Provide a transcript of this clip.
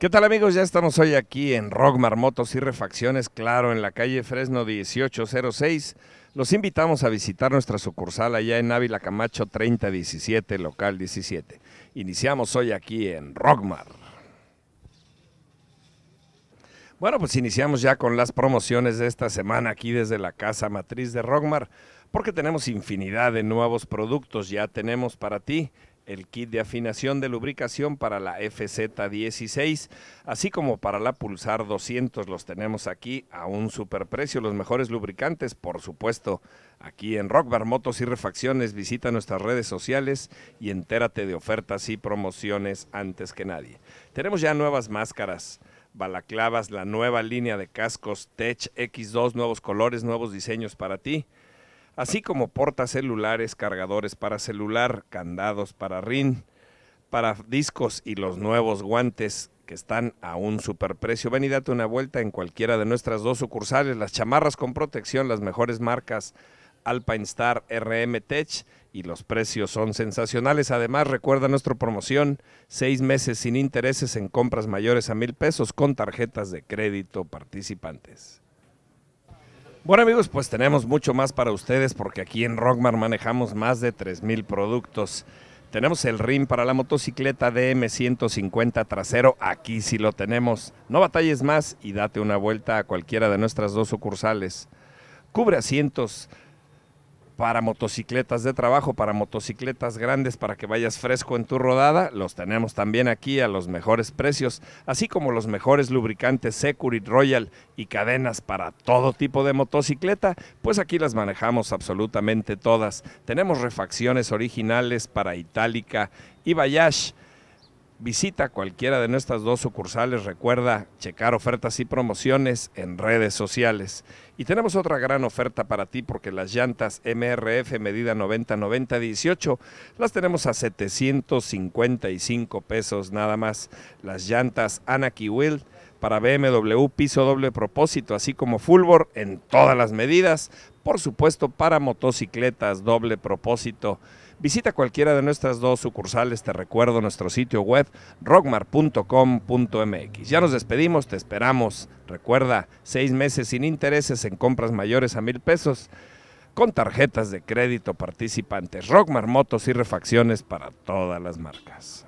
¿Qué tal amigos? Ya estamos hoy aquí en Rock Motos y Refacciones, claro, en la calle Fresno 1806. Los invitamos a visitar nuestra sucursal allá en Ávila Camacho 3017, local 17. Iniciamos hoy aquí en Rockmar. Bueno, pues iniciamos ya con las promociones de esta semana aquí desde la casa matriz de Rockmar, porque tenemos infinidad de nuevos productos ya tenemos para ti el kit de afinación de lubricación para la FZ16, así como para la Pulsar 200. Los tenemos aquí a un superprecio, los mejores lubricantes, por supuesto. Aquí en Rockbar Motos y Refacciones, visita nuestras redes sociales y entérate de ofertas y promociones antes que nadie. Tenemos ya nuevas máscaras balaclavas, la nueva línea de cascos Tech X2, nuevos colores, nuevos diseños para ti así como celulares, cargadores para celular, candados para RIN, para discos y los nuevos guantes que están a un superprecio. Ven y date una vuelta en cualquiera de nuestras dos sucursales, las chamarras con protección, las mejores marcas Alpine Star RM Tech y los precios son sensacionales. Además, recuerda nuestra promoción, seis meses sin intereses en compras mayores a mil pesos con tarjetas de crédito participantes. Bueno amigos, pues tenemos mucho más para ustedes porque aquí en Rockmar manejamos más de 3.000 productos. Tenemos el rim para la motocicleta DM150 trasero, aquí sí lo tenemos. No batalles más y date una vuelta a cualquiera de nuestras dos sucursales. Cubre asientos para motocicletas de trabajo, para motocicletas grandes, para que vayas fresco en tu rodada, los tenemos también aquí a los mejores precios, así como los mejores lubricantes Securit Royal y cadenas para todo tipo de motocicleta, pues aquí las manejamos absolutamente todas. Tenemos refacciones originales para Itálica y Bayash Visita cualquiera de nuestras dos sucursales. Recuerda checar ofertas y promociones en redes sociales. Y tenemos otra gran oferta para ti porque las llantas MRF medida 90-90-18 las tenemos a 755 pesos nada más. Las llantas Anaki Will para BMW piso doble propósito, así como Fulvor en todas las medidas, por supuesto para motocicletas doble propósito. Visita cualquiera de nuestras dos sucursales, te recuerdo nuestro sitio web rockmar.com.mx. Ya nos despedimos, te esperamos. Recuerda, seis meses sin intereses en compras mayores a mil pesos con tarjetas de crédito participantes. Rockmar Motos y refacciones para todas las marcas.